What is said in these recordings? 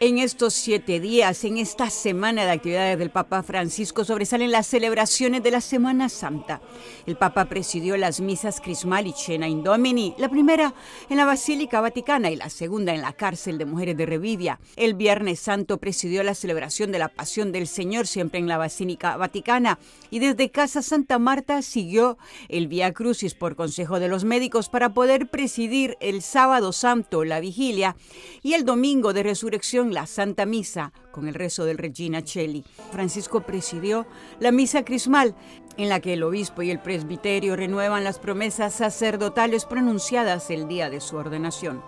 En estos siete días, en esta semana de actividades del Papa Francisco, sobresalen las celebraciones de la Semana Santa. El Papa presidió las misas crismal y cena Indomini, la primera en la Basílica Vaticana y la segunda en la cárcel de mujeres de Revivia. El Viernes Santo presidió la celebración de la Pasión del Señor, siempre en la Basílica Vaticana, y desde Casa Santa Marta siguió el Vía Crucis por consejo de los médicos para poder presidir el Sábado Santo, la vigilia, y el Domingo de Resurrección la Santa Misa con el rezo del Regina Celli... Francisco presidió la Misa Crismal, en la que el obispo y el presbiterio renuevan las promesas sacerdotales pronunciadas el día de su ordenación.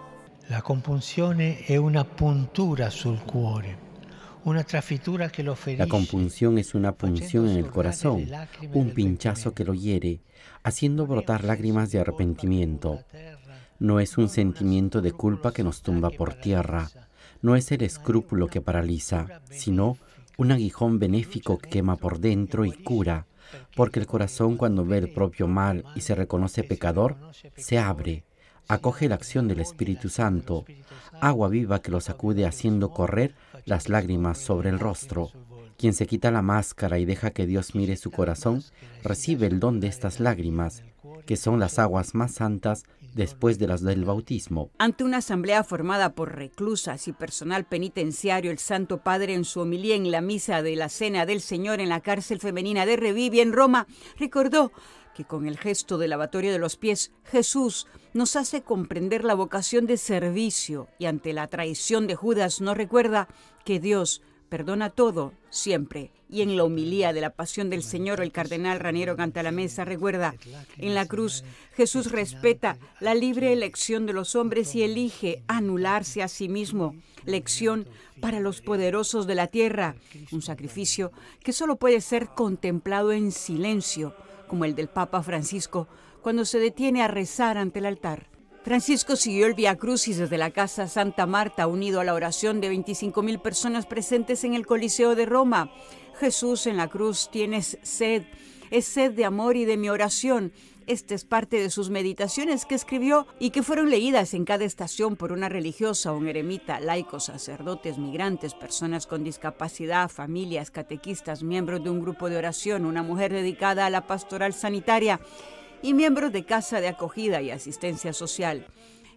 La compunción es una puntura sul cuore. Una que lo La compunción es una punción en el corazón, un pinchazo que lo hiere, haciendo brotar lágrimas de arrepentimiento. No es un sentimiento de culpa que nos tumba por tierra, no es el escrúpulo que paraliza, sino un aguijón benéfico que quema por dentro y cura, porque el corazón cuando ve el propio mal y se reconoce pecador, se abre, acoge la acción del Espíritu Santo, agua viva que lo sacude haciendo correr las lágrimas sobre el rostro. Quien se quita la máscara y deja que Dios mire su corazón, recibe el don de estas lágrimas, que son las aguas más santas después de las del bautismo. Ante una asamblea formada por reclusas y personal penitenciario, el Santo Padre en su homilía en la misa de la Cena del Señor en la cárcel femenina de Revivia en Roma recordó que con el gesto de lavatorio de los pies, Jesús nos hace comprender la vocación de servicio y ante la traición de Judas nos recuerda que Dios perdona todo, siempre. Y en la humilía de la pasión del Señor, el cardenal Raniero mesa recuerda, en la cruz Jesús respeta la libre elección de los hombres y elige anularse a sí mismo, lección para los poderosos de la tierra, un sacrificio que solo puede ser contemplado en silencio, como el del Papa Francisco, cuando se detiene a rezar ante el altar. Francisco siguió el Via Crucis desde la Casa Santa Marta, unido a la oración de 25.000 personas presentes en el Coliseo de Roma. Jesús, en la cruz tienes sed, es sed de amor y de mi oración. Esta es parte de sus meditaciones que escribió y que fueron leídas en cada estación por una religiosa, un eremita, laicos, sacerdotes, migrantes, personas con discapacidad, familias, catequistas, miembros de un grupo de oración, una mujer dedicada a la pastoral sanitaria y miembros de Casa de Acogida y Asistencia Social.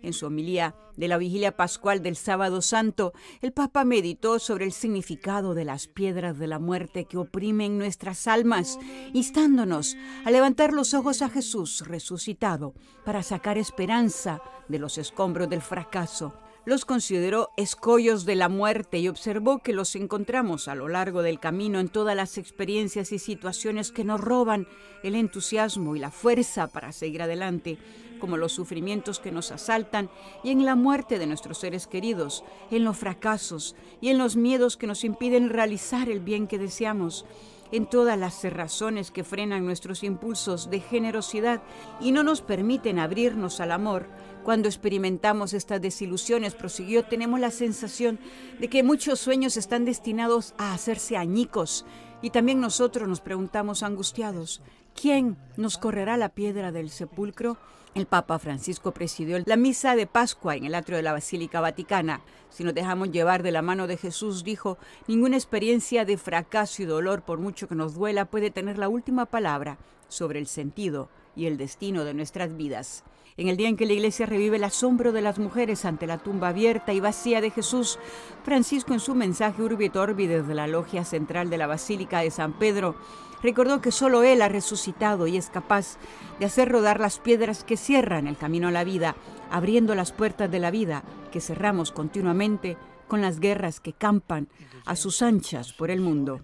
En su homilía de la vigilia pascual del sábado santo, el Papa meditó sobre el significado de las piedras de la muerte que oprimen nuestras almas, instándonos a levantar los ojos a Jesús resucitado para sacar esperanza de los escombros del fracaso los consideró escollos de la muerte y observó que los encontramos a lo largo del camino en todas las experiencias y situaciones que nos roban el entusiasmo y la fuerza para seguir adelante, como los sufrimientos que nos asaltan y en la muerte de nuestros seres queridos, en los fracasos y en los miedos que nos impiden realizar el bien que deseamos en todas las cerrazones que frenan nuestros impulsos de generosidad y no nos permiten abrirnos al amor. Cuando experimentamos estas desilusiones, prosiguió, tenemos la sensación de que muchos sueños están destinados a hacerse añicos y también nosotros nos preguntamos angustiados, ¿quién nos correrá la piedra del sepulcro? El Papa Francisco presidió la misa de Pascua en el atrio de la Basílica Vaticana. Si nos dejamos llevar de la mano de Jesús, dijo, ninguna experiencia de fracaso y dolor, por mucho que nos duela, puede tener la última palabra sobre el sentido y el destino de nuestras vidas. En el día en que la iglesia revive el asombro de las mujeres ante la tumba abierta y vacía de Jesús, Francisco en su mensaje urbitorbi desde la logia central de la Basílica de San Pedro recordó que solo Él ha resucitado y es capaz de hacer rodar las piedras que cierran el camino a la vida, abriendo las puertas de la vida que cerramos continuamente con las guerras que campan a sus anchas por el mundo.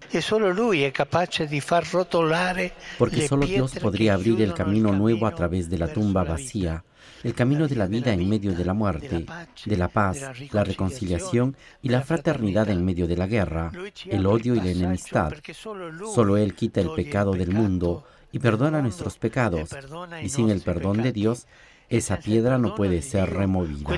Porque solo Dios podría abrir el camino nuevo a través de la tumba vacía, el camino de la vida en medio de la muerte, de la paz, la reconciliación y la fraternidad en medio de la guerra, el odio y la enemistad. Solo Él quita el pecado del mundo y perdona nuestros pecados, y sin el perdón de Dios, esa piedra no puede ser removida.